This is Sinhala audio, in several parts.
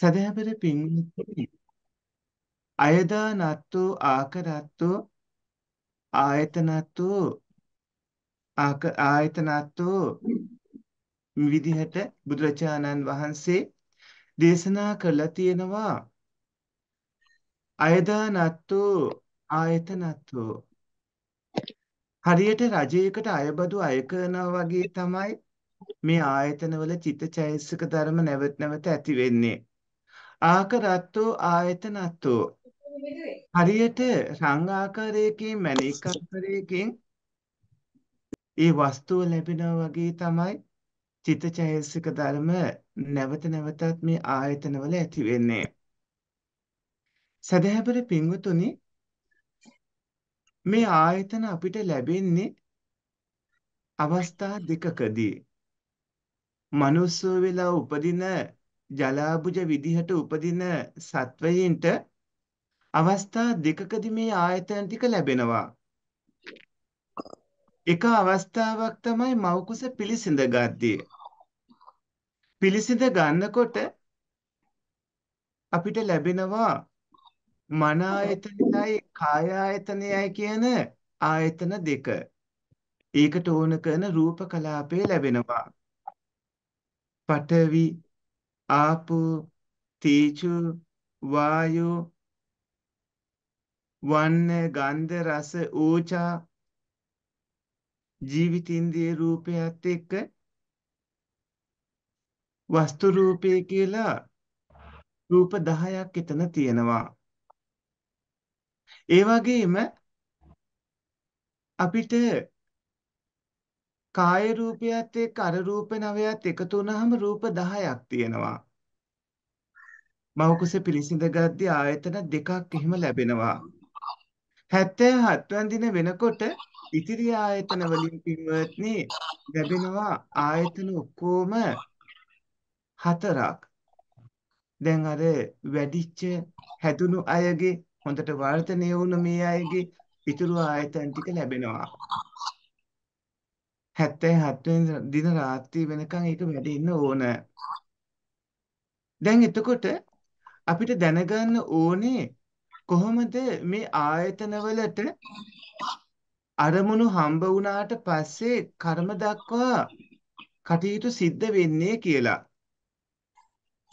සදහැබර පින්වත්නි අයදානත්තු ආකරත්තු ආයතනත්තු ආක ආයතනත්තු විදිහට බුදුරජාණන් වහන්සේ දේශනා කළා තියෙනවා අයදානත්තු ආයතනත්තු හරියට රජයකට අයබදු අය කරනවා වගේ තමයි මේ ආයතනවල චිත්තචෛතසික ධර්ම නැවත නැවත ඇති වෙන්නේ ආකරත්තු ආයතනත්තු හරියට රංග ආකාරයකින් මණික් ආකාරයකින් ඒ වස්තුව ලැබෙනා වගේ තමයි චිත්තචෛතසික ධර්ම නැවත නැවතත් මේ ආයතනවල ඇති වෙන්නේ. සදහැබර පින්වතුනි මේ ආයතන අපිට ලැබෙන්නේ අවස්ථා දෙකකදී. මනුස්සය වෙලා උපදින ජලාබුජ විදිහට උපදින සත්වයින්ට අවස්ථා දෙකකදී මේ ආයතන ටික ලැබෙනවා. එක අවස්ථාවක් තමයි මව්කුස පිළිසිඳ ගද්දී. පිළිසිඳ ගන්නකොට අපිට ලැබෙනවා මන ආයතනයයි කාය ආයතනයයි කියන ආයතන දෙක. ඒකට ඕන කරන රූප කලාපේ ලැබෙනවා. පඨවි ආපෝ තේජෝ වායෝ වන්න ගන්ධ රස ඌචා ජීවිතින්ද්‍රිය රූපයත් එක්ක වස්තු රූපය කියලා රූප 10ක් එතන තියෙනවා. ඒ වගේම අපිට කාය රූපයත් එක්ක අර රූප නවයත් එකතු වුනහම රූප 10ක් තියෙනවා. මව කුසේ පිළිසිඳ ගද්දී ආයතන දෙකක් එහෙම ලැබෙනවා. 77 වෙනි දින වෙනකොට ඉතිරි ආයතන වලින් පින්වත්නි ලැබෙනවා ආයතන ඔක්කොම හතරක්. දැන් අර වැඩිච්ච හැදුණු අයගේ හොඳට වර්ධනය වුණු මේ අයගේ ඉතුරු ආයතන ටික ලැබෙනවා. 77 වෙනි දින රාත්‍රී වෙනකන් ඒක වැඩෙන්න ඕන. දැන් එතකොට අපිට දැනගන්න ඕනේ කොහොමද මේ ආයතනවලට අරමුණු හම්බ වුණාට පස්සේ කර්ම දක්වා කටයුතු සිද්ධ වෙන්නේ කියලා.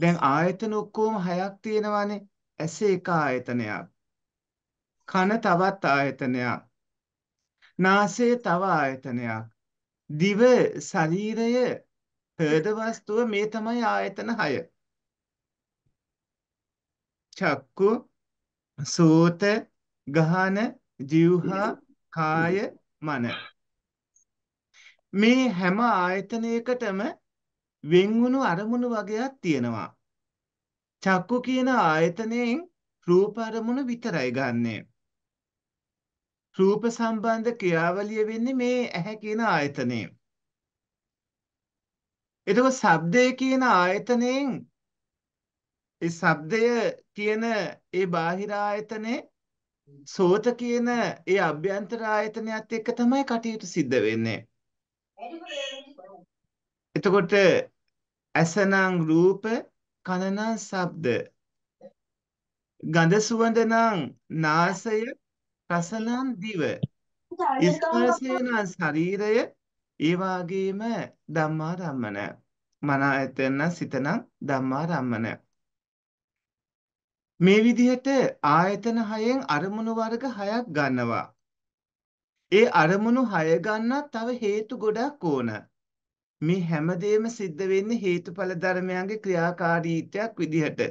දැන් ආයතන ඔක්කොම හයක් තියෙනවානේ. ඇස එක ආයතනයක්. කන තවත් ආයතනයක්. නාසය තව ආයතනයක්. දිව ශරීරය හෘද වස්තුව මේ තමයි ආයතන 6 චක්කු සෝත ගහන જીවහා කාය මන මේ හැම ආයතනයකටම වෙන්වුණු අරමුණු වගේක් තියෙනවා චක්කු කියන ආයතනයෙන් රූප අරමුණ විතරයි ගන්නේ රූප සම්බන්ධ ක්‍රියාවලිය වෙන්නේ මේ ඇහැ කියන ආයතනය. එතකොට ශබ්දය කියන ආයතනයෙන් ඒ ශබ්දය කියන ඒ බාහිර ආයතනේ සෝත කියන ඒ අභ්‍යන්තර ආයතනයත් එක්ක තමයි කටයුතු සිද්ධ වෙන්නේ. එතකොට ඇසනම් රූප කනනම් ශබ්ද ගඳ සුවඳ නම් නාසය රසනං දිව ස්පර්ශේනං ශරීරය ඒ වාගේම ධම්මා රම්මන මන ඇතෙන්න සිතනං ධම්මා රම්මන මේ විදිහට ආයතන හයෙන් අරමුණු වර්ග හයක් ගන්නවා ඒ අරමුණු හය ගන්න තව හේතු ගොඩක් ඕන මේ හැමදේම සිද්ධ වෙන්නේ හේතුඵල ධර්මයන්ගේ ක්‍රියාකාරීත්වයක් විදිහට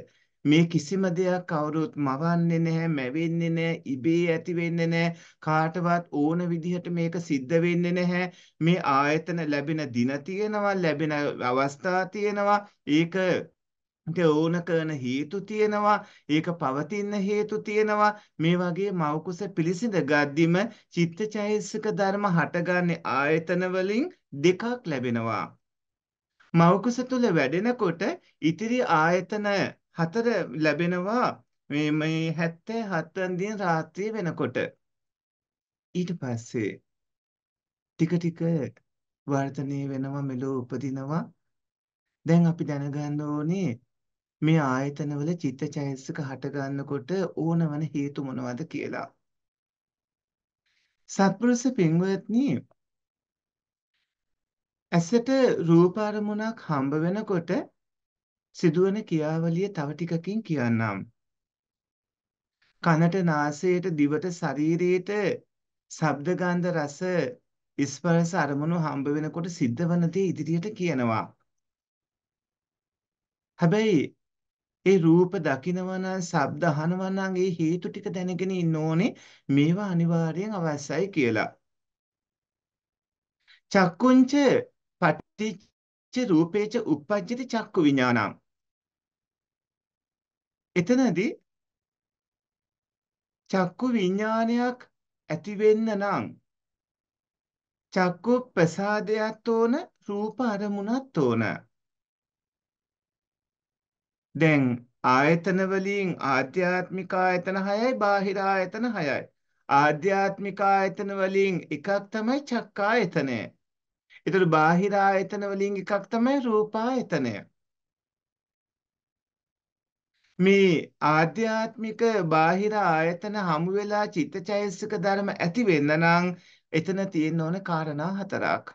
මේ කිසිම දෙයක් කවුරුත් මවන්නේ නැහැ, මැවෙන්නේ නැහැ, ඉබේ ඇති වෙන්නේ නැහැ, කාටවත් ඕන විදිහට මේක සිද්ධ වෙන්නේ නැහැ. මේ ආයතන ලැබෙන දින තියෙනවා, ලැබෙන අවස්ථා තියෙනවා. ඒක ඕන කරන හේතු තියෙනවා ඒක පවතින හේතු තියෙනවා මේ වගේ මෞකුස පිළිසිඳ ගද්දිම චිත්තචෛසික ධර්ම හටගන්නේ ආයතන වලින් දෙකක් ලැබෙනවා මෞකුස තුල වැඩෙනකොට ඉතිරි ආයතන හතර ලැබෙනවා මේ මේ 77 දින රාත්‍රිය වෙනකොට ඊට පස්සේ ටික ටික වර්ධනය වෙනවා මෙලෝ උපදිනවා දැන් අපි දැනගන්න ඕනේ මේ ආයතනවල චිත්තචෛතසික හට ගන්නකොට ඕනවන හේතු මොනවද කියලා සත්පුරුෂ පින්වත්නි ඇසට රූප අරමුණක් හම්බ වෙනකොට සිදුවන ක්‍රියාවලිය තව ටිකකින් කියන්නම්. කනට නාසයට දිවට ශරීරයට ශබ්ද ගන්ධ රස ස්පර්ශ අරමුණු හම්බ වෙනකොට සිද්ධ වන දේ ඉදිරියට කියනවා. හැබැයි ඒ රූප දකිනවා නම් ශබ්ද අහනවා නම් ඒ හේතු ටික දැනගෙන ඉන්න ඕනේ මේවා අනිවාර්යෙන් අවශ්‍යයි කියලා. චක්කුංච පටිච්ච රූපේච uppajjati චක්කු විඥානං එතනදී චක්කු විඥානයක් ඇති වෙන්න නම් චක්කු ප්‍රසාදයක් ඕන රූප අරමුණක් ඕන දැන් ආයතන වලින් ආධ්‍යාත්මික ආයතන 6යි බාහිර ආයතන 6යි ආධ්‍යාත්මික ආයතන වලින් එකක් තමයි චක්කායතනය. ඒතර බාහිර ආයතන වලින් එකක් තමයි රූපායතනය. මේ ආධ්‍යාත්මික බාහිර ආයතන හමු වෙලා චිත්තචෛසික ධර්ම ඇති වෙන්න නම් එතන තියෙන්න ඕන කාරණා හතරක්.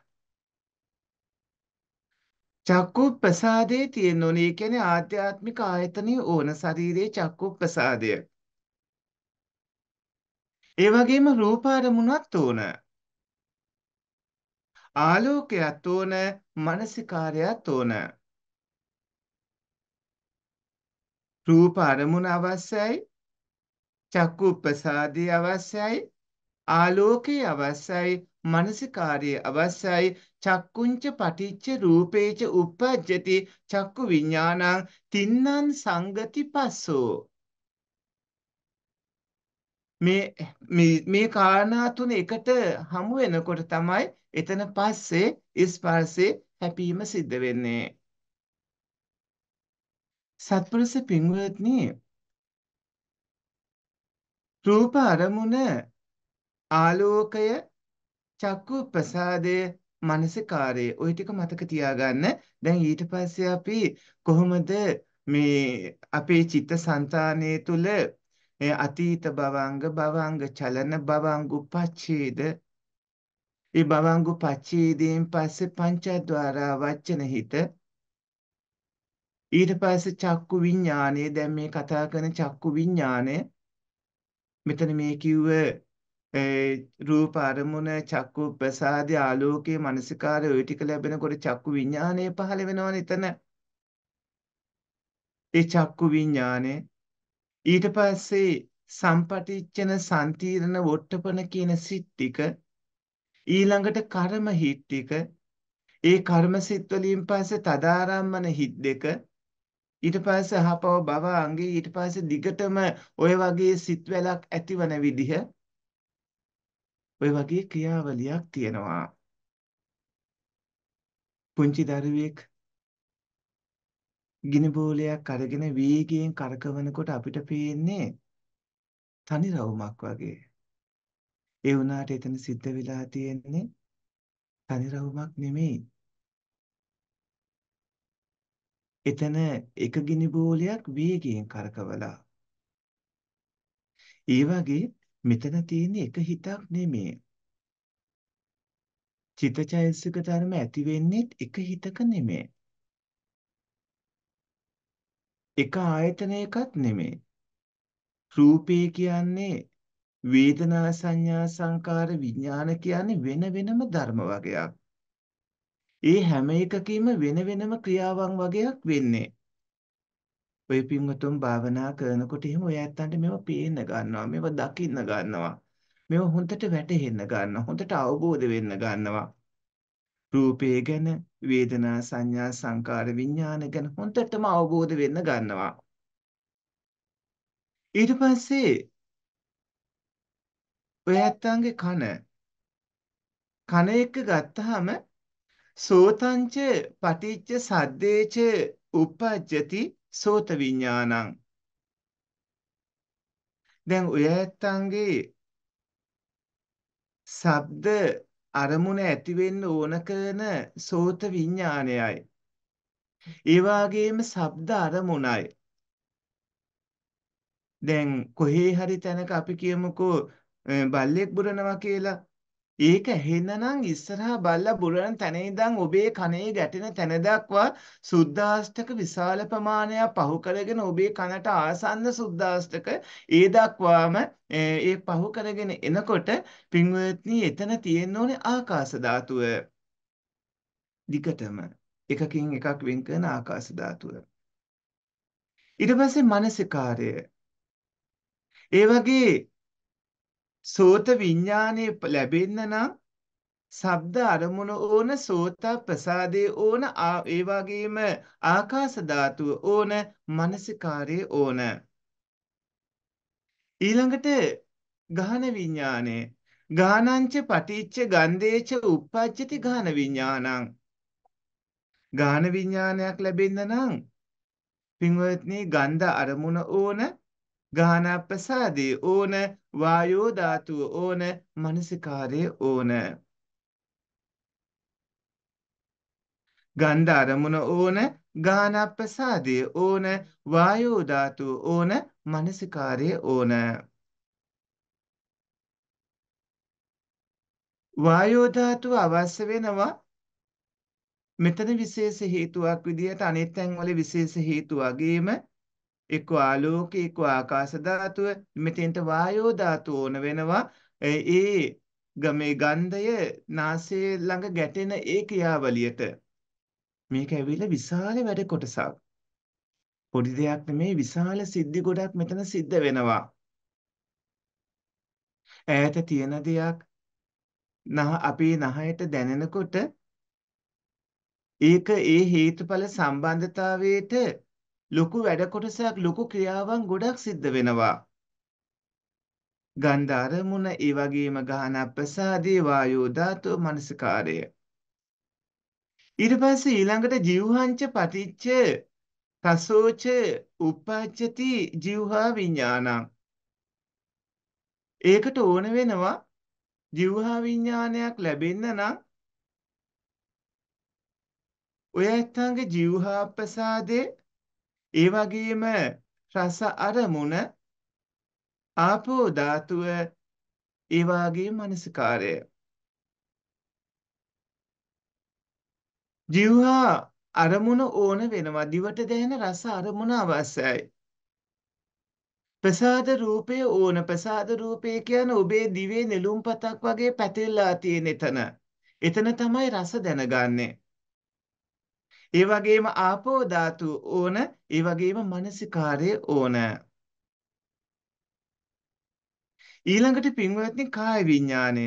චක්කු ප්‍රසාදේ තියෙන්න ඕනේ. ඒ කියන්නේ ආධ්‍යාත්මික ආයතනෙ ඕන ශරීරයේ චක්කු ප්‍රසාදය. ඒ වගේම රූප අරමුණක් ඕන. ආලෝකයක් ඕන, මානසිකාරයක් ඕන. රූප අරමුණ අවශ්‍යයි චක්කු ප්‍රසාදය අවශ්‍යයි ආලෝකයේ අවශ්‍යයි මනසිකාරයේ අවශ්‍යයි චක්කුංච පටිච්ච රූපේච උපජ්ජති චක්කු විඤ්ඤාණං තින්නං සංගති පස්සෝ මේ මේ කාරණා තුන එකට හමු වෙනකොට තමයි එතන පස්සේ ස්පර්ශේ හැපීම සිද්ධ වෙන්නේ සත්පුරුෂ පින්වත්නි රූප අරමුණ ආලෝකය චක්කු ප්‍රසාදය මනසිකාරය ওই ටික මතක තියාගන්න දැන් ඊට පස්සේ අපි කොහොමද මේ අපේ චිත්ත સંතානය තුල අතීත භවංග භවංග චලන භවංග උපච්ඡේද ඒ භවංග උපච්ඡේදයෙන් පස්සේ පංචද්වාර වචන හිත ඊට පස්සේ චක්කු විඥානය දැන් මේ කතා කරන චක්කු විඥානය මෙතන මේ කිව්ව රූප අරමුණ චක්කු ප්‍රසාදේ ආලෝකයේ මනසිකාරය ওই ටික ලැබෙනකොට චක්කු විඥානය පහළ වෙනවනේ එතන ඒ චක්කු විඥානය ඊට පස්සේ සම්පටිච්චන සම්තිරණ වොට්ටපන කියන සිත් ටික ඊළඟට කර්ම හිත් ටික ඒ කර්ම සිත් වලින් පස්සේ තදාරම්මන හිත් දෙක ඊට පස්සේ අහපව භව අංගේ ඊට පස්සේ දිගටම ඔය වගේ සිත්වැලක් ඇතිවන විදිහ ඔය වගේ ක්‍රියාවලියක් තියෙනවා පුංචි දරුවෙක් ගිනි බෝලයක් අරගෙන වේගයෙන් කරකවනකොට අපිට පේන්නේ තනි රවුමක් වගේ ඒ වුණාට එතන සිද්ධ වෙලා තියෙන්නේ තනි රවුමක් නෙමෙයි එතන එක ගිනි බෝලයක් වේගයෙන් කරකවලා. ඒ වගේ මෙතන තියෙන එක හිතක් නෙමෙයි. චිත්තචෛතසික ධර්ම ඇති වෙන්නේ එක හිතක නෙමෙයි. එක ආයතනයකත් නෙමෙයි. රූපේ කියන්නේ වේදනා සංඥා සංකාර විඥාන කියන්නේ වෙන වෙනම ධර්ම වර්ගයක්. ඒ හැම එකකීම වෙන වෙනම ක්‍රියාවන් වගේක් වෙන්නේ. ඔය පින්වතුන් භාවනා කරනකොට එහෙම ඔය ඇත්තන්ට මේව පේන්න ගන්නවා, මේව දකින්න ගන්නවා. මේව හොඳට වැටහෙන්න ගන්නවා, හොඳට අවබෝධ වෙන්න ගන්නවා. රූපය ගැන, වේදනා, සංඥා, සංකාර, විඥාන ගැන හොඳටම අවබෝධ වෙන්න ගන්නවා. ඊට පස්සේ ඔය ඇත්තන්ගේ කන කන එක ගත්තාම සෝතංච පටිච්ච සද්දේච උපජ්ජති සෝත විඥානං දැන් ඔය ඇත්තන්ගේ ශබ්ද අරමුණ ඇති වෙන්න ඕන කරන සෝත විඥානයයි ඒ වාගේම ශබ්ද අරමුණයි දැන් කොහේ හරි තැනක අපි කියමුකෝ බල්ලෙක් බුරනවා කියලා ඒක හෙන්නනම් ඉස්සරහා බල්ලා බුරන තැන ඉඳන් ඔබේ කනේ ගැටෙන තැන දක්වා සුද්දාෂ්ටක විශාල ප්‍රමාණයක් පහු කරගෙන ඔබේ කනට ආසන්න සුද්දාෂ්ටක ඒ දක්වාම ඒ පහු කරගෙන එනකොට පින්වත්නි එතන තියෙන්න ඕනේ ආකාශ ධාතුව. දිගටම එකකින් එකක් වෙන් කරන ආකාශ ධාතුව. ඊට පස්සේ මානසිකාර්ය. ඒ වගේ සෝත විඥානය ලැබෙන්න නම් ශබ්ද අරමුණ ඕන සෝත ප්‍රසාදේ ඕන ඒ වගේම ආකාශ ධාතුව ඕන මානසිකාරයේ ඕන ඊළඟට ගාහන විඥානය ගානංච පටිච්ච ගන්ධේච uppajjati ගාන විඥානං ගාන විඥානයක් ලැබෙන්න නම් පින්වත්නි ගන්ධ අරමුණ ඕන ගානප්පසාදී ඕන වායෝ ධාතුව ඕන මනසිකාරය ඕන ගන්ධ අරමුණ ඕන ගානප්පසාදී ඕන වායෝ ධාතුව ඕන මනසිකාරය ඕන වායෝ ධාතුව අවශ්‍ය වෙනවා මෙතන විශේෂ හේතුවක් විදිහට අනිත් තැන්වල විශේෂ හේතු වගේම එක්ක ආලෝක එක්ක ආකාශ ධාතුව මෙතෙන්ට වායෝ ධාතුව ඕන වෙනවා ඒ ගමේ ගන්ධය නාසයේ ළඟ ගැටෙන ඒ ක්‍රියාවලියට මේක ඇවිල්ලා විශාල වැඩ කොටසක් පොඩි දෙයක් නෙමේ විශාල සිද්ධි ගොඩක් මෙතන සිද්ධ වෙනවා ඈත තියෙන දෙයක් නහ අපේ නහයට දැනෙනකොට ඒක ඒ හේතුඵල සම්බන්ධතාවයට ලොකු වැඩ කොටසක් ලොකු ක්‍රියාවන් ගොඩක් සිද්ධ වෙනවා. ගන්ධ අරමුණ ඒ වගේම ගාහන ප්‍රසාදේ වායෝ ධාතු මනසකාරය. ඊට පස්සේ ඊළඟට ජීවහංච පටිච්ච තසෝච උපපච්චති ජීවහා විඥානං. ඒකට ඕන වෙනවා ජීවහා විඥානයක් ලැබෙන්න නම් ඔය ඇත්තන්ගේ ජීවහා ප්‍රසාදේ ඒ වගේම රස අරමුණ ආපෝ ධාතුව ඒ වගේ මනසිකාරය ජීවහා අරමුණ ඕන වෙනවා දිවට දැනෙන රස අරමුණ අවශ්‍යයි ප්‍රසාද රූපය ඕන ප්‍රසාද රූපය කියන්නේ ඔබේ දිවේ නෙළුම් පතක් වගේ පැතිරලා තියෙන එතන එතන තමයි රස දැනගන්නේ ඒ වගේම ආපෝ ධාතු ඕන, ඒ වගේම මානසිකාර්ය ඕන. ඊළඟට පින්වත්නි කාය විඥානය.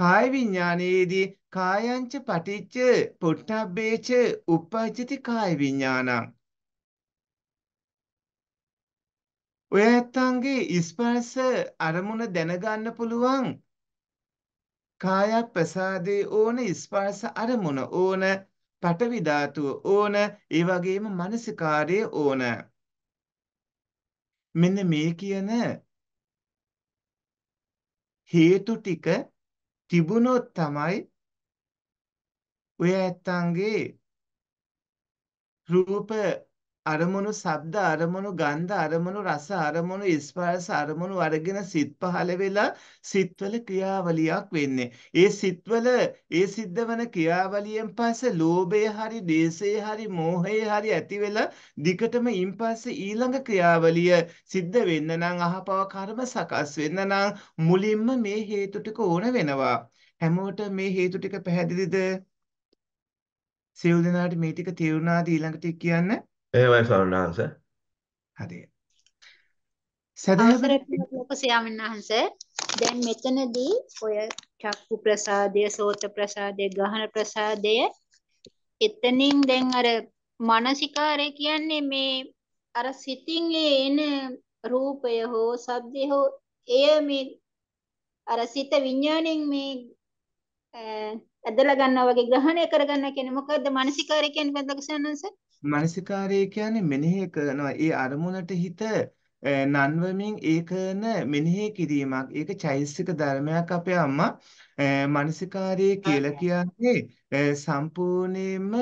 කාය විඥානයේදී කායංච පටිච්ච පොට්ටබ්බේච uppajjati කාය විඥානං. ඔය ඇත්තන්ගේ ස්පර්ශ අරමුණ දැනගන්න පුළුවන්. කාය ප්‍රසාදේ ඕන ස්පර්ශ අරමුණ ඕන පඨවි ඕන ඒ වගේම මානසිකාර්යය ඕන මෙන්න මේ කියන හේතු ටික තිබුණොත් තමයි ඔය ඇත්තන්ගේ රූප අරමුණු ශබ්ද අරමුණු ගන්ධ අරමුණු රස අරමුණු ස්පර්ශ අරමුණු අරගෙන සිත් පහළ වෙලා සිත්වල ක්‍රියාවලියක් වෙන්නේ. ඒ සිත්වල ඒ සිද්ධවන ක්‍රියාවලියෙන් පස්සේ ලෝභය හරි දේශය හරි මෝහය හරි ඇති වෙලා දිගටම ඉන් පස්සේ ඊළඟ ක්‍රියාවලිය සිද්ධ වෙන්න නම් අහපව කර්ම සකස් වෙන්න නම් මුලින්ම මේ හේතු ටික ඕන වෙනවා. හැමෝට මේ හේතු ටික පැහැදිලිද? සියලු දෙනාට මේ ටික තේරුණාද ඊළඟට කියන්න? එහෙමයි ස්වාමීන් වහන්සේ. හරි. සදහවරේ ස්වාමීන් වහන්සේ දැන් මෙතනදී ඔය චක්කු ප්‍රසාදය, සෝත ප්‍රසාදය, ගහන ප්‍රසාදය එතනින් දැන් අර මානසිකාරය කියන්නේ මේ අර සිතින් එන රූපය හෝ ශබ්දය හෝ එය මේ අර සිත විඥාණයෙන් මේ ඇදලා ගන්නවා වගේ ග්‍රහණය කරගන්න කියන්නේ මොකද්ද මානසිකාරය කියන්නේ බඳක්ෂණන්ස මනසිකාරය කියන්නේ මෙනෙහි කරනවා. ඒ අරමුණට හිත නන්වමින් ඒ කරන මෙනෙහි කිරීමක්. ඒක චෛතසික ධර්මයක් අපේ අම්මා මනසිකාරය කියලා කියන්නේ සම්පූර්ණයෙන්ම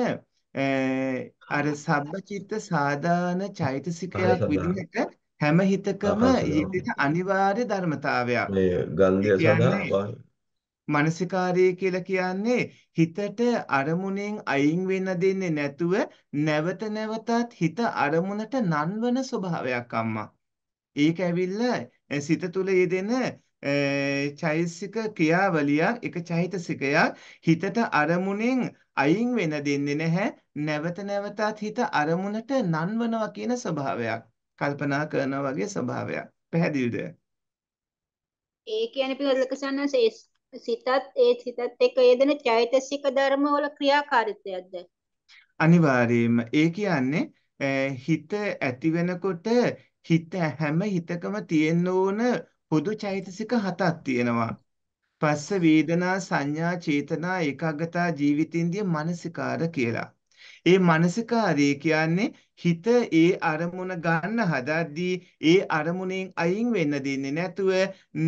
අර සබ්බචිත්ත සාදාන චෛතසිකයක් විදිහට හැම හිතකම ඒක අනිවාර්ය ධර්මතාවයක්. මේ ගන්ධය සඳහා මනසිකාරය කියලා කියන්නේ හිතට අරමුණෙන් අයින් වෙන්න දෙන්නේ නැතුව නැවත නැවතත් හිත අරමුණට නන්වන ස්වභාවයක් අම්මා. ඒක ඇවිල්ලා සිත තුළ යෙදෙන චෛතසික ක්‍රියාවලියක් එක චෛතසිකයක් හිතට අරමුණෙන් අයින් වෙන දෙන්නේ නැහැ නැවත නැවතත් හිත අරමුණට නන්වනවා කියන ස්වභාවයක් කල්පනා කරනවා වගේ ස්වභාවයක් පැහැදිලිද ඒ කියන්නේ පිළිවෙලක සන්නසෙස් සිතත් ඒ සිතත් එක්ක යෙදෙන චෛතසික ධර්ම වල ක්‍රියාකාරීත්වයක්ද අනිවාර්යයෙන්ම ඒ කියන්නේ හිත ඇති වෙනකොට හිත හැම හිතකම තියෙන්න ඕන පොදු චෛතසික හතක් තියෙනවා පස්ස වේදනා සංඥා චේතනා ඒකාගතා ජීවිතින්දිය මානසිකාර කියලා ඒ මානසිකාරය කියන්නේ හිත ඒ අරමුණ ගන්න හදද්දී ඒ අරමුණෙන් අයින් වෙන්න දෙන්නේ නැතුව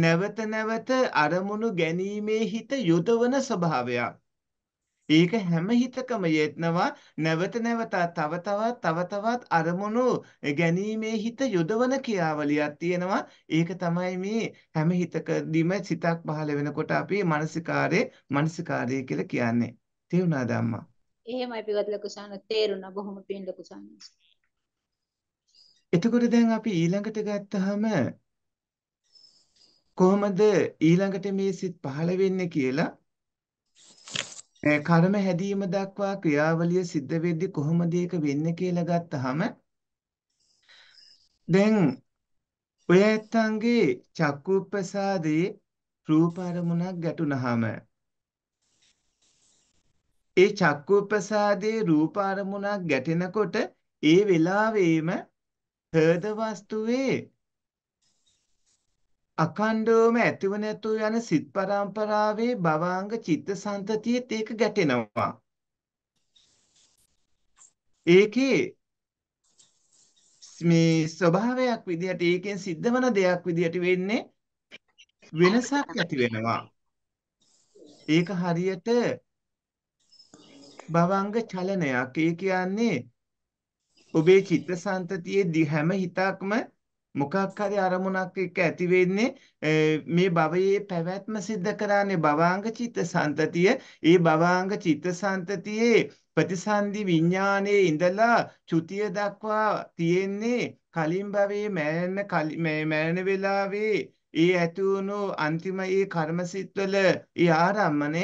නැවත නැවත අරමුණු ගැනීමේ හිත යොදවන ස්වභාවයක්. ඒක හැම හිතකම යෙත්නවා නැවත නැවත තව තවත් තව තවත් අරමුණු ගැනීමේ හිත යොදවන ක්‍රියාවලියක් තියෙනවා. ඒක තමයි මේ හැම හිතකදීම සිතක් පහළ වෙනකොට අපි මානසිකාරේ මානසිකාරය කියලා කියන්නේ. තේරුණාද අම්මා? එහෙමයි පිටත් ලොකු සාන තේරුණා බොහොම පින් ලොකු සානස්. එතකොට දැන් අපි ඊළඟට ගත්තාම කොහොමද ඊළඟට මේ සිත් පහළ වෙන්නේ කියලා කර්ම හැදීම දක්වා ක්‍රියාවලිය සිද්ධ වෙද්දී කොහොමද ඒක වෙන්නේ කියලා ගත්තාම දැන් ඔය ඇත්තන්ගේ චක්කුප්පසාදේ රූප අරමුණක් ගැටුණාම ඒ චක්කු ප්‍රසාදයේ රූප අරමුණක් ගැටෙනකොට ඒ වෙලාවේම හෘද වස්තුවේ අකණ්ඩවම ඇතිව නැතුව යන සිත් පරම්පරාවේ භවාංග චිත්තසංතතියෙත් ඒක ගැටෙනවා. ඒකේ මේ ස්වභාවයක් විදිහට ඒකෙන් සිද්ධ වන දෙයක් විදිහට වෙන්නේ වෙනසක් ඇති වෙනවා. ඒක හරියට භවංග චලනයක්. ඒ කියන්නේ ඔබේ චිත්තසංතතියේ හැම හිතක්ම මොකක් හරි අරමුණක් එක්ක ඇති වෙන්නේ මේ භවයේ පැවැත්ම සිද්ධ කරන්නේ භවාංග චිත්තසංතතිය. ඒ භවාංග චිත්තසංතතියේ ප්‍රතිසන්දි විඥානයේ ඉඳලා චුතිය දක්වා තියෙන්නේ කලින් භවයේ මෑරෙන මෑරෙන වෙලාවේ ඒ ඇති වුණු අන්තිම ඒ කර්මසිටවල ඒ ආරම්මණය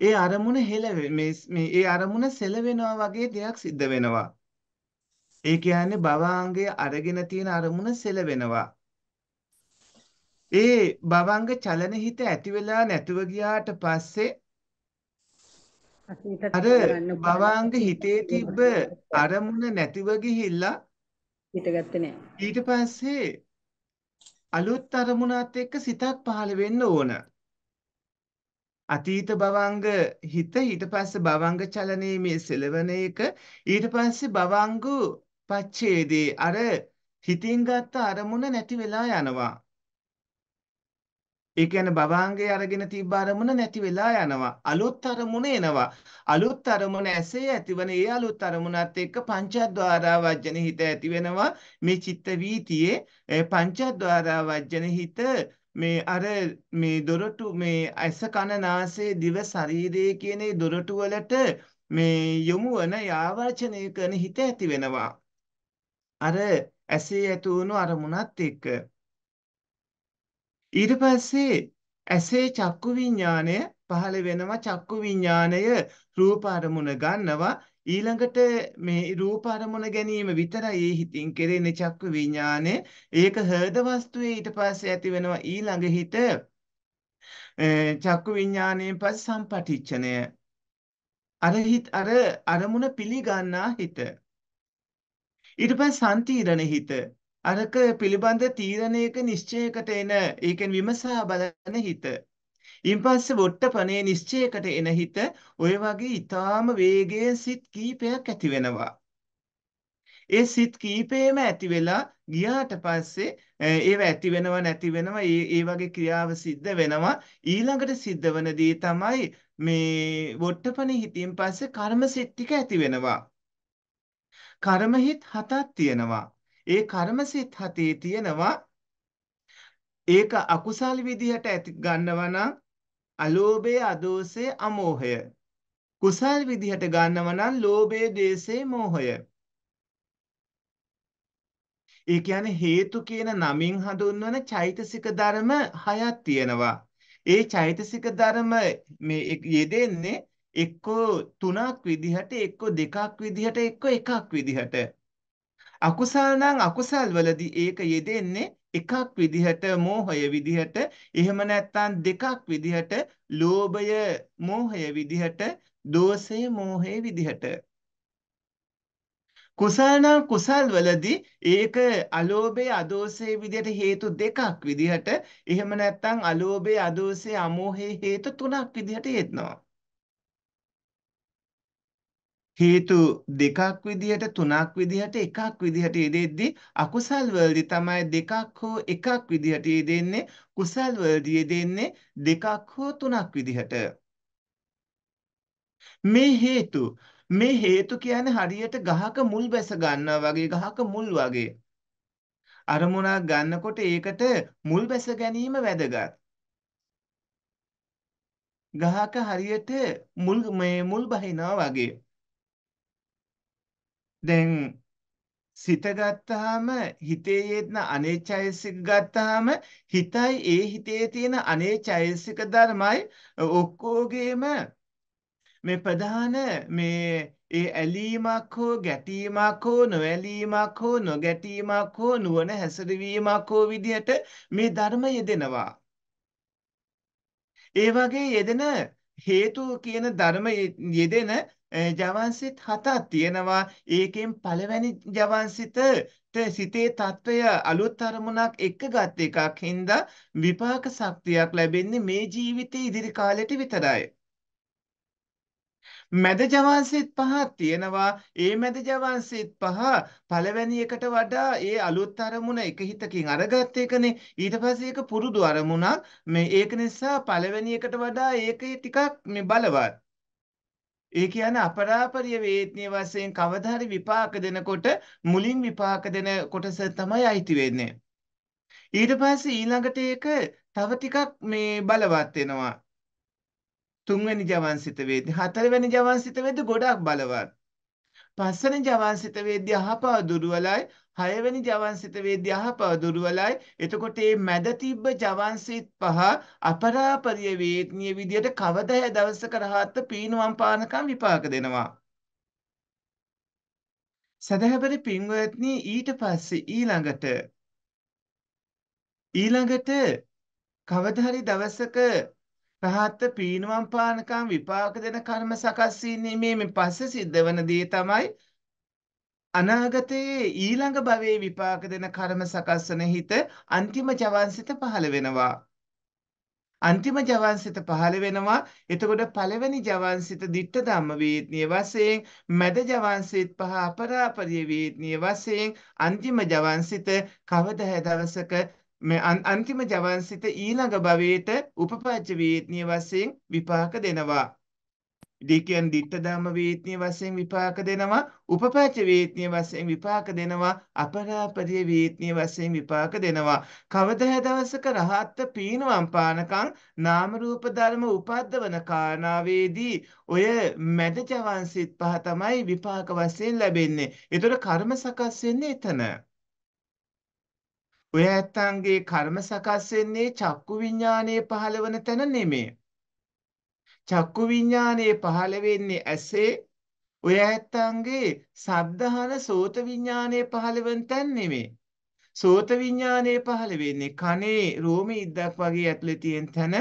ඒ අරමුණ හෙල මේ ඒ අරමුණ සෙලවෙනවා වගේ දෙයක් සිද්ධ වෙනවා. ඒ කියන්නේ භවාංගය අරගෙන තියෙන අරමුණ සෙලවෙනවා. ඒ භවංග චලන හිත ඇති වෙලා නැතුව ගියාට පස්සේ අර භවංග හිතේ තිබ්බ අරමුණ නැතිව ගිහිල්ලා හිතගත්තේ නෑ ඊට පස්සේ අලුත් අරමුණත් එක්ක සිතක් පහළ වෙන්න ඕන අතීත භවංග හිත ඊට පස්සේ භවංග චලනයේ මේ සෙලවන එක ඊට පස්සේ භවංග පච්ඡේදේ අර හිතින් ගත්ත අරමුණ නැති වෙලා යනවා. ඒ කියන්නේ භවංගේ අරගෙන තිබ්බ අරමුණ නැති වෙලා යනවා. අලුත් අරමුණ එනවා. අලුත් අරමුණ ඇසේ ඇතිවන ඒ අලුත් අරමුණත් එක්ක පංචද්වාරා වජ්ජන හිත ඇති වෙනවා. මේ චිත්ත වීතියේ පංචද්වාරා වජ්ජන හිත මේ අර මේ දොරටු මේ ඇස කන නාසය දිව ශරීරය කියන දොරටු වලට මේ යොමු වන යාවචනය කරන හිත ඇති වෙනවා. අර ඇසේ ඇති වුණු අරමුණත් එක්ක. ඊට පස්සේ ඇසේ චක්කු විඤ්ඤාණය පහළ වෙනවා චක්කු විඤ්ඤාණය රූප අරමුණ ගන්නවා ඊළඟට මේ රූප අරමුණ ගැනීම විතරයි ඒ හිතින් කෙරෙන චක්ක විඥානේ ඒක හෘද වස්තුවේ ඊට පස්සේ ඇති වෙනවා ඊළඟ හිත චක්ක විඥාණයෙන් පස්සේ සම්පටිච්ඡනය අර හිත අර අරමුණ පිළිගන්නා හිත ඊට පස්සේ සම්තිරණ හිත අරක පිළිබඳ තීරණයක නිශ්චයකට එන ඒකෙන් විමසා බලන හිත ඊන් පස්සේ වොට්ටපනේ නිශ්චයකට එන හිත ඔය වගේ ඊටාම වේගයෙන් සිත් කීපයක් ඇති වෙනවා. ඒ සිත් කීපේම ඇති වෙලා ගියාට පස්සේ ඒව ඇති වෙනව නැති වෙනව ඒ වගේ ක්‍රියාව සිද්ධ වෙනවා ඊළඟට සිද්ධ වෙන දේ තමයි මේ වොට්ටපනේ හිතින් පස්සේ කර්ම සිත් ටික ඇති වෙනවා කර්ම හිත් හතක් තියෙනවා ඒ කර්ම සිත් හතේ තියෙනවා ඒක අකුසල් විදිහට ඇති ගන්නවා නම් අලෝභය අදෝසේ අමෝහය කුසල් විදිහට ගන්නවා නම් ලෝභය දේසේ මෝහය ඒ කියන්නේ හේතු කියන නමින් හඳුන්වන චෛතසික ධර්ම හයක් තියෙනවා ඒ චෛතසික ධර්ම මේ යෙදෙන්නේ එක්කෝ තුනක් විදිහට එක්කෝ දෙකක් විදිහට එක්කෝ එකක් විදිහට අකුසල් නම් අකුසල් වලදී ඒක යෙදෙන්නේ එකක් විදිහට මෝහය විදිහට එහෙම නැත්නම් දෙකක් විදිහට ලෝභය මෝහය විදිහට දෝෂය මෝහය විදිහට කුසලනම් කුසල් වලදී ඒක අලෝභයේ අදෝසයේ විදිහට හේතු දෙකක් විදිහට එහෙම නැත්නම් අලෝභයේ අදෝසයේ අමෝහයේ හේතු තුනක් විදිහට යෙදෙනවා හේතු දෙකක් විදිහට තුනක් විදිහට එකක් විදිහට යෙදෙද්දී අකුසල් වලදී තමයි දෙකක් හෝ එකක් විදිහට යෙදෙන්නේ කුසල් වලදී යෙදෙන්නේ දෙකක් හෝ තුනක් විදිහට මේ හේතු මේ හේතු කියන්නේ හරියට ගහක මුල් බැස ගන්නවා වගේ ගහක මුල් වගේ අරමුණක් ගන්නකොට ඒකට මුල් බැස ගැනීම වැදගත්. ගහක හරියට මුල් මේ මුල් බහිනවා වගේ දැන් සිත ගත්තාම හිතේ යෙදෙන අනේචෛසික ගත්තාම හිතයි ඒ හිතේ තියෙන අනේචෛසික ධර්මයි ඔක්කොගේම මේ ප්‍රධාන මේ ඒ ඇලීමක් හෝ ගැටීමක් හෝ නොඇලීමක් හෝ නොගැටීමක් හෝ නුවණ හැසිරවීමක් හෝ විදිහට මේ ධර්ම යෙදෙනවා. ඒ වගේ යෙදෙන හේතු කියන ධර්ම යෙදෙන ජවන්සිත හතක් තියෙනවා. ඒකෙන් පළවෙනි ජවන්සිත සිතේ తত্ত্বය අලුත් අරමුණක් එක්ක ගත් එකක් හින්දා විපාක ශක්තියක් ලැබෙන්නේ මේ ජීවිතයේ ඉදිරි කාලෙට විතරයි. මැද ජවන්සිත් පහක් තියෙනවා ඒ මැද ජවන්සිත් පහ පළවැනි එකට වඩා ඒ අලුත් අරමුණ එක හිතකින් අරගත් එකනේ ඊට පස්සේ ඒක පුරුදු අරමුණක් මේ ඒක නිසා පළවැනි එකට වඩා ඒකේ ටිකක් මේ බලවත් ඒ කියන්නේ අපරාපරිය වේදනීය වශයෙන් කවදා හරි විපාක දෙනකොට මුලින් විපාක දෙන කොටස තමයි අයිති වෙන්නේ. ඊට පස්සේ ඊළඟට ඒක තව ටිකක් මේ බලවත් වෙනවා. තුන්වැනි ජවන්සිත වේද හතරවැනි ජවන්සිත වේද ගොඩක් බලවත්. පස්වෙනි ජවන්සිත වේද්‍ය අහපව දුර්වලයි. හයවෙනි ජවන්සිත වේද්‍ය අහපව දුර්වලයි. එතකොට මේ මැද තිබ්බ ජවන්සිත පහ අපරාපරිය වේද්‍ය විදියට කවදා දවසක රහත් පීනුවම් පානකම් විපාක දෙනවා. සදහැබරි පින්වත්නි ඊට පස්සේ ඊළඟට ඊළඟට කවදාහරි දවසක රහත් පීනුවම් පානකම් විපාක දෙන කර්ම සකස් වීමේ පස්සේ සිද්ධ වන දේ තමයි අනාගතයේ ඊළඟ භවයේ විපාක දෙන කර්ම සකස් වන හිත අන්තිම ජවන්සිත පහළ වෙනවා. අන්තිම ජවන්සිත පහළ වෙනවා එතකොට පළවෙනි ජවන්සිත ditta ධම්ම වේත්නිය වශයෙන් මැද ජවන්සිත පහ අපරාපරිය වේත්නිය වශයෙන් අන්තිම ජවන්සිත කවදා දවසක මේ අන්තිම ජවන්සිත ඊළඟ භවයට උපපජ්ජ වේත්නිය වශයෙන් විපාක දෙනවා. දෙකෙන් ditta ධම්ම වේත්නිය වශයෙන් විපාක දෙනවා, උපපජ්ජ වේත්නිය වශයෙන් විපාක දෙනවා, අපරාපරිය වේත්නිය වශයෙන් විපාක දෙනවා. කවදා දවසක රහත් පීනවම් පානකම් නාම රූප ධර්ම උපද්දවන කාරණාවේදී ඔය මැද ජවන්සිත පහ තමයි විපාක වශයෙන් ලැබෙන්නේ. ඒතර කර්ම සකස් වෙන්නේ එතන. ඔය ඇත්තන්ගේ කර්ම සකස් වෙන්නේ චක්කු විඥානයේ පහළ වන තැන නෙමෙයි. චක්කු විඥානයේ පහළ වෙන්නේ ඇසේ ඔය ඇත්තන්ගේ සද්ධාන සෝත විඥානයේ පහළ වන තැන නෙමෙයි. සෝත විඥානයේ පහළ වෙන්නේ කනේ රෝම ඉද්දක් වගේ ඇතුලේ තියෙන තැන.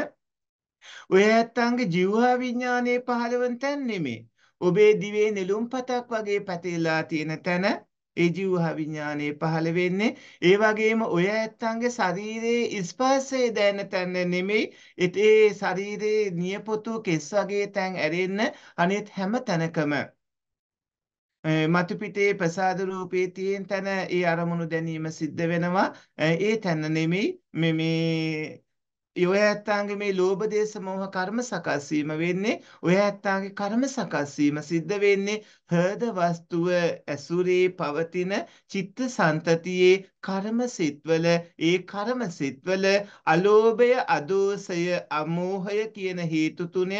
ඔය ඇත්තන්ගේ ජීවහා විඥානයේ පහළ වන තැන නෙමෙයි. ඔබේ දිවේ නෙළුම් පතක් වගේ පැතිරලා තියෙන තැන ඒ ජීවහා විඥානයේ පහළ වෙන්නේ ඒ වගේම ඔය ඇත්තන්ගේ ශරීරයේ ස්පර්ශයේ දැනෙන තැන නෙමෙයි ඒ ශරීරයේ නියපොතු කෙස් වගේ තැන් ඇරෙන්න අනිත් හැම තැනකම මතු පිටේ ප්‍රසාද රූපේ තියෙන තැන ඒ අරමුණු දැනීම සිද්ධ වෙනවා ඒ තැන නෙමෙයි මේ මේ ඔය ඇත්තන්ගේ මේ ලෝභ දේශ මොහ කර්ම සකස් වීම වෙන්නේ ඔය ඇත්තන්ගේ කර්ම සකස් වීම සිද්ධ වෙන්නේ හෘද වස්තුව ඇසුරේ පවතින චිත්ත සන්තතියේ කර්ම සිත්වල ඒ කර්ම සිත්වල අලෝභය අදෝසය අමෝහය කියන හේතු තුනය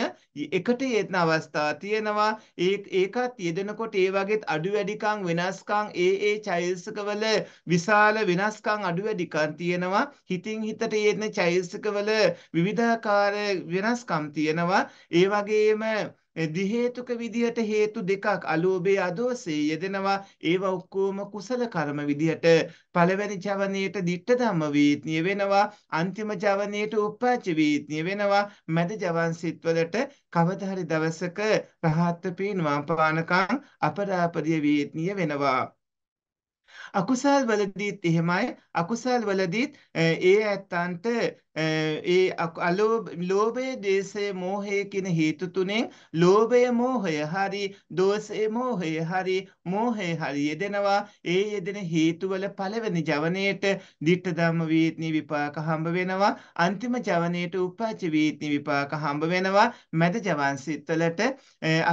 එකට යෙදෙන අවස්ථා තියෙනවා ඒ ඒකත් යෙදෙනකොට ඒ වගේත් අඩු වැඩිකම් වෙනස්කම් ඒ ඒ චෛතසිකවල විශාල වෙනස්කම් අඩු වැඩිකම් තියෙනවා හිතින් හිතට යෙදෙන චෛතසිකවල විවිධාකාර වෙනස්කම් තියෙනවා ඒ වගේම දි හේතුක විදිහට හේතු දෙකක් අලෝභය අදෝසේ යෙදෙනවා ඒව ඔක්කොම කුසල කර්ම විදිහට පළවෙනි ජවනයේට ditta ධම්ම වීත්‍ය වෙනවා අන්තිම ජවනයේට උපපච්ච වීත්‍ය වෙනවා මැද ජවන් සිත්වලට කවදා හරි දවසක රහත් පීනවා පානකම් අපරාපරිය වීත්‍ය වෙනවා අකුසල් වලදීත් එහෙමයි අකුසල් වලදීත් ඒ ඇත්තන්ට ඒ අලෝභය දේශය මෝහය කියන හේතු තුනෙන් ලෝභය මෝහය හරි දෝෂය මෝහය හරි මෝහය හරි යෙදෙනවා ඒ යෙදෙන හේතුවල පළවෙනි ජවනයේට ditta dhamma වේත්නි විපාක හම්බ වෙනවා අන්තිම ජවනයේට උපාච වේත්නි විපාක හම්බ වෙනවා මැද ජවන් සිත්වලට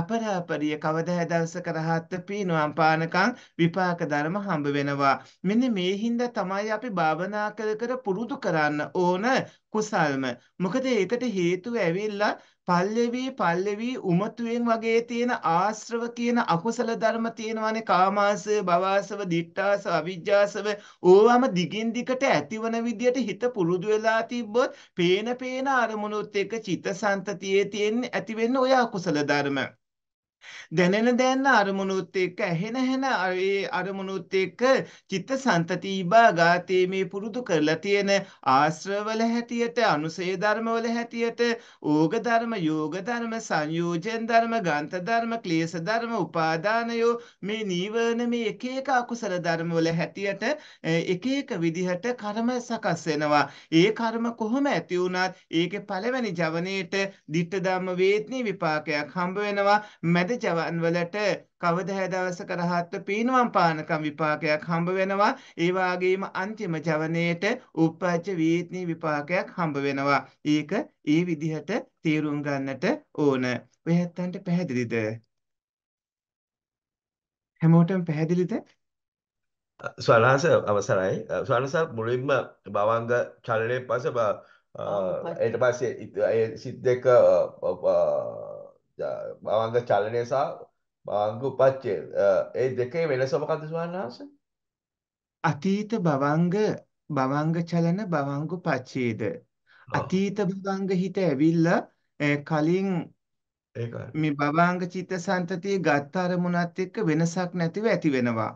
අපරාපරිය කවදා දවසක රහත් පීනුවම් පානකම් විපාක ධර්ම හම්බ වෙනවා මෙන්න මේ හින්දා තමයි අපි භාවනා කර කර පුරුදු කරන්න ඕන කුසල්ම. මොකද ඒකට හේතුව ඇවිල්ලා පල්ලෙවි පල්ලෙවි උමතුයෙන් වගේ තියෙන ආශ්‍රව කියන අකුසල ධර්ම තියෙනවානේ කාමාසය, භවාසව, දිඨාස, අවිජ්ජාසව ඕවම දිගින් දිගට ඇතිවන විදියට හිත පුරුදු වෙලා තිබ්බොත් පේන පේන අරමුණුත් එක්ක චිත්තසංතතියේ තියෙන ඇති වෙන්න ඔය අකුසල ධර්ම. දැනෙන දැනන අරමුණුත් එක්ක ඇහෙන හැන ඒ අරමුණුත් එක්ක චිත්ත සන්තති ඉබාගාතේ මේ පුරුදු කරලා තියෙන ආශ්‍රවවල හැටියට අනුසේ ධර්මවල හැටියට ඕග ධර්ම යෝග ධර්ම සංයෝජන ධර්ම ගාන්ත ධර්ම ක්ලේශ ධර්ම උපාදානයෝ මේ නීවරණ මේ එක එක අකුසල ධර්මවල හැටියට එක එක විදිහට කර්ම සකස් වෙනවා ඒ කර්ම කොහොම ඇති වුණත් ඒකේ පළවෙනි ජවනයේට ditta ධම්ම වේත්නී විපාකයක් හම්බ වෙනවා මැද එයාට ජවන් වලට කවදා දවසක රහත්ව පීනුවම් පානකම් විපාකයක් හම්බ වෙනවා. ඒ වගේම අන්තිම ජවනයේට උපපච්ච වීත්නි විපාකයක් හම්බ වෙනවා. ඒක ඒ විදිහට තීරුම් ගන්නට ඕන. ඔය හැත්තන්ට පැහැදිලිද? හැමෝටම පැහැදිලිද? ස්වරහස අවසරයි. ස්වරහස මුලින්ම භවංග චලනයේ පස්සේ ඊට පස්සේ ඒ සිත් දෙක භවංග චලනය සහ භවංග උපච්ඡේ ඒ දෙකේ වෙනස මොකක්ද සුවන්හන්ස? අතීත භවංග භවංග චලන භවංග උපච්ඡේද අතීත භවංග හිත ඇවිල්ලා කලින් මේ භවංග චිත්තසංතතිය ගත් අරමුණත් එක්ක වෙනසක් නැතිව ඇති වෙනවා.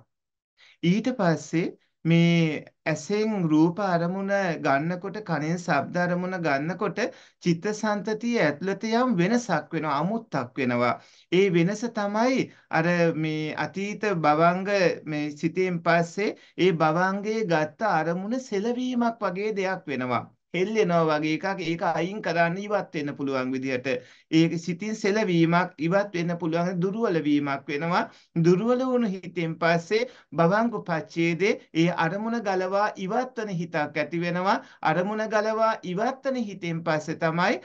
ඊට පස්සේ මේ ඇසෙන් රූප අරමුණ ගන්නකොට කනෙන් ශබ්ද අරමුණ ගන්නකොට චිත්තසංතතිය ඇතුළත යම් වෙනසක් වෙනවා අමුත්තක් වෙනවා ඒ වෙනස තමයි අර මේ අතීත භවංග මේ සිතෙන් පස්සේ ඒ භවංගයේ ගත්ත අරමුණ සෙලවීමක් වගේ දෙයක් වෙනවා හෙල්ලෙනවා වගේ එකක් ඒක අයින් කරන්න ඉවත් වෙන්න පුළුවන් විදිහට ඒක සිතින් සෙලවීමක් ඉවත් වෙන්න පුළුවන් දුර්වල වීමක් වෙනවා දුර්වල වුණු හිතෙන් පස්සේ භවංගු පච්ඡේදේ ඒ අරමුණ ගලවා ඉවත් වෙන හිතක් ඇති වෙනවා අරමුණ ගලවා ඉවත් වෙන හිතෙන් පස්සේ තමයි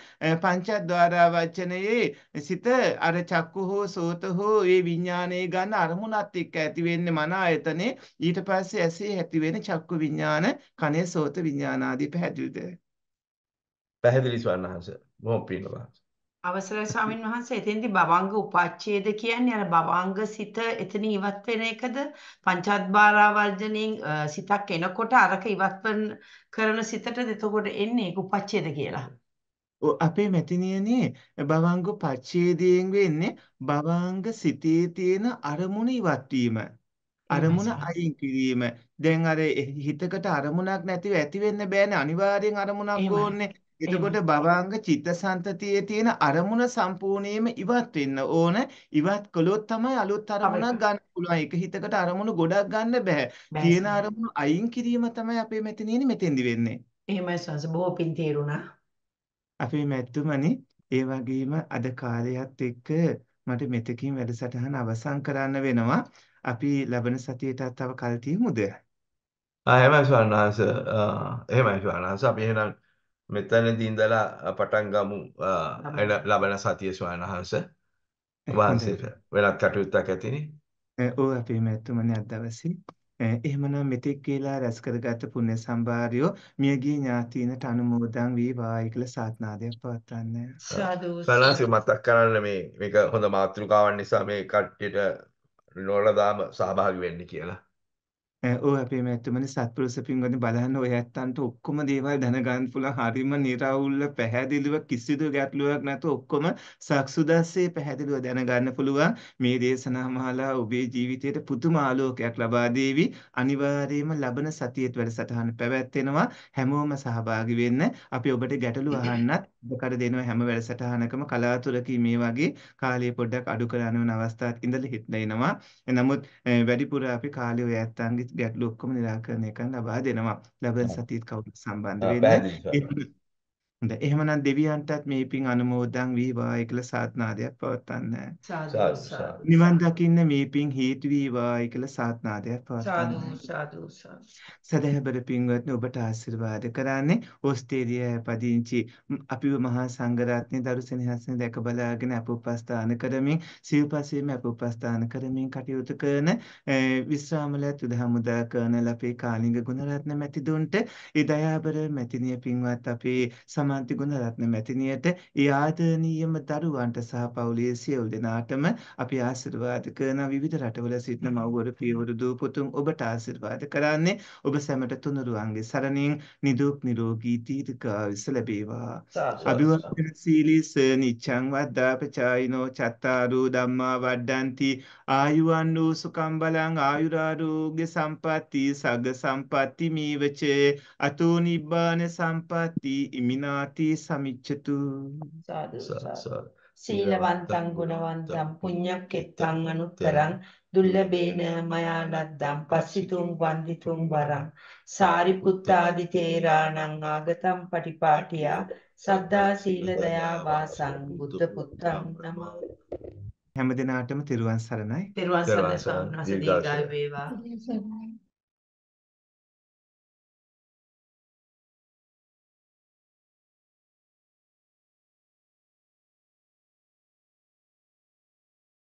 පංචද්වාරා වචනයේ සිත අර චක්කු හෝ සෝත හෝ ඒ විඥානයේ ගන්න අරමුණත් එක්ක ඇති වෙන්නේ මන ආයතනේ ඊට පස්සේ ඇසේ ඇති වෙන චක්කු විඥාන කනේ සෝත විඥාන ආදී පැහැදිලිද පැහැදිලි ස්වාමීන් වහන්සේ. බොහොම පින් වහන්සේ. අවසරයි ස්වාමින් වහන්සේ එතෙන්දී භවංග උපච්ඡේද කියන්නේ අර භවංග සිත එතන ඉවත් වෙන එකද පංචාත්භාරාවර්ජණයෙන් සිතක් එනකොට අරක ඉවත් කරන සිතටද එතකොට එන්නේ ඒක උපච්ඡේද කියලා අපේ මෙතනියනේ භවංග පච්ඡේදයෙන් වෙන්නේ භවංග සිතේ තියෙන අරමුණ ඉවත් අරමුණ අයින් කිරීම දැන් අර හිතකට අරමුණක් නැතිව ඇති වෙන්න බෑනේ අනිවාර්යෙන් අරමුණක් ඕනේ එතකොට භවංග චිත්තසංතතියේ තියෙන අරමුණ සම්පූර්ණයෙන්ම ඉවත් වෙන්න ඕන. ඉවත් කළොත් තමයි අලුත් අරමුණක් ගන්න පුළුවන්. එක හිතකට අරමුණු ගොඩක් ගන්න බෑ. තියෙන අරමුණු අයින් කිරීම තමයි අපේ මෙතනින් මෙතෙන්දි වෙන්නේ. එහෙමයි සංස බොහෝ පින් තේරුණා. අපේ මැත්තුමනි ඒ වගේම අද කාලයත් එක්ක මට මෙතකින් වැඩසටහන අවසන් කරන්න වෙනවා. අපි ලබන සතියටත් තව කල් තියමුද? ආ එහෙමයි ස්වාමීන් වහන්සේ. එහෙමයි ස්වාමීන් වහන්සේ. අපි එහෙනම් මෙතනදී ඉඳලා පටන් ගමු ලබන සතිය ස්වාමහන්ස වහන්සේට වෙනත් කටයුත්තක් ඇතිනේ ඔව් අපි මෙතුමනි අද දවසේ එහෙමනම් මෙතෙක් වේලා රැස් කරගත් පුණ්‍ය සම්භාරයෝ මියගිය ඥාතීනට අනුමෝදන් වේවායි කියලා සාත්නාදයක් පවත්වන්න. සාදු. සලාසි මතක් කරන්න මේ මේක හොඳ මාතෘකාවක් නිසා මේ කට්ටියට නොරදාම සහභාගී වෙන්න කියලා. ඔව් අපේ මෑත්තමනි සත්පුරුෂ පින්වත්නි බලන්න ඔය ඇත්තන්ට ඔක්කොම දේවල් දැනගන්න පුළුවන් හරිම निराවුල්ව පැහැදිලිව කිසිදු ගැටලුවක් නැතුව ඔක්කොම සක්සුදස්සේ පැහැදිලිව දැනගන්න පුළුවන් මේ දේශනා මාලා ඔබේ ජීවිතයට පුදුම ආලෝකයක් ලබා දේවි අනිවාර්යයෙන්ම ලබන සතියේත් වැඩසටහන පැවැත්වෙනවා හැමෝම සහභාගී වෙන්න අපි ඔබට ගැටලු අහන්නත් උපකාර දෙනවා හැම වැඩසටහනකම කලාතුරකින් මේ වගේ කාලය පොඩ්ඩක් අඩු කරගෙන යන අවස්ථාත් ඉඳලා හිටලා එනවා නමුත් වැඩිපුර අපි කාලය ඔය ඇත්තන්ගේ ගැටලු ඔක්කොම निराකරණය කරන්න ලබා දෙනවා. ලබන සතියේත් කවුරුත් සම්බන්ධ වෙන්න. හොඳයි. එහෙමනම් දෙවියන්ටත් මේ පින් අනුමෝදන් වේවායි කියලා සාත්නාදයක් පවත්වන්න. සාදු නිවන් දකින්න මේ පින් හේතු වේවායි කියලා සාත්නාදයක් පවත්වන්න. සාදු සදහැබර පින්වත්නි ඔබට ආශිර්වාද කරන්නේ ඕස්ට්‍රේලියාවේ පදිංචි අපිව මහා සංඝරත්නයේ දරුසෙනහසෙන් දැක බලාගෙන අප උපස්ථාන කරමින් සිව්පසෙම අප උපස්ථාන කරමින් කටයුතු කරන විශ්‍රාමලත් උදහමුදා කරන අපේ කාලිංග ගුණරත්න මැතිදුන්ට ඒ දයාබර මැතිණිය පින්වත් අපේ සාමන්ති ගුණරත්න මැතිණියට ඒ ආදරණීයම දරුවන්ට සහ පවුලේ සියලු දෙනාටම අපි ආශිර්වාද කරන විවිධ රටවල සිටින මව්වරු පියවරු දූ පුතුන් ඔබට ආශිර්වාද කරන්නේ ඔබ සැමට තුනුරුවන්ගේ සරණින් නිදුක් නිරෝගී දීර්ඝායුෂ ලැබේවා අභිවර්ධන සීලී සනිච්ඡං වද්දාපචායිනෝ චත්තාරෝ ධම්මා වඩ්ඩಂತಿ ආයුවන් වූ සුකම් බලං ආයුරාෝග්‍ය සම්පatti සග්ග සම්පatti මීවචේ අතෝ නිබ්බාන සම්පatti ඉමිනා නාති සමිච්ඡතු සාදු සාදු සීලවන්තං ගුණවන්තං පුඤ්ඤක්කෙත්තං අනුත්තරං දුල්ලබේන මයා ලද්දං පස්සිතුං වන්දිතුං වරං සාරිපුත්තාදි තේරාණං ආගතං පටිපාටියා සද්දා සීල දයා වාසං බුද්ධ පුත්තං නමෝ හැම දිනාටම තිරුවන් සරණයි තිරුවන් සරණයි සාමනස දීගාය වේවා